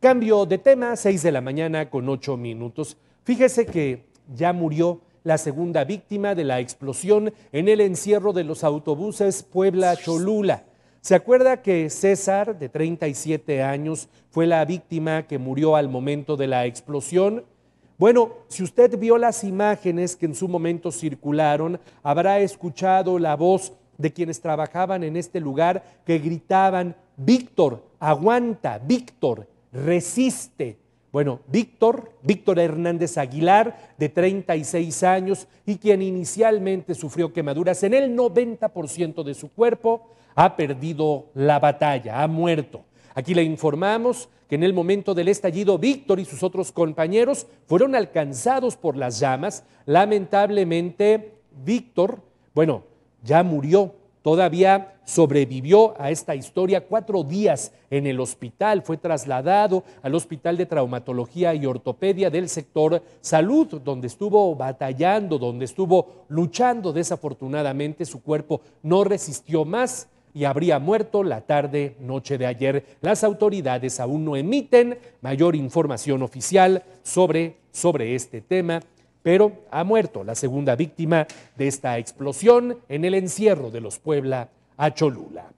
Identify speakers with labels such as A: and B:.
A: Cambio de tema, 6 de la mañana con 8 minutos. Fíjese que ya murió la segunda víctima de la explosión en el encierro de los autobuses Puebla-Cholula. ¿Se acuerda que César, de 37 años, fue la víctima que murió al momento de la explosión? Bueno, si usted vio las imágenes que en su momento circularon, habrá escuchado la voz de quienes trabajaban en este lugar que gritaban, Víctor, aguanta, Víctor, resiste. Bueno, Víctor, Víctor Hernández Aguilar, de 36 años y quien inicialmente sufrió quemaduras en el 90% de su cuerpo, ha perdido la batalla, ha muerto. Aquí le informamos que en el momento del estallido Víctor y sus otros compañeros fueron alcanzados por las llamas. Lamentablemente, Víctor, bueno, ya murió Todavía sobrevivió a esta historia cuatro días en el hospital. Fue trasladado al Hospital de Traumatología y Ortopedia del sector salud, donde estuvo batallando, donde estuvo luchando. Desafortunadamente su cuerpo no resistió más y habría muerto la tarde, noche de ayer. Las autoridades aún no emiten mayor información oficial sobre, sobre este tema pero ha muerto la segunda víctima de esta explosión en el encierro de los Puebla a Cholula.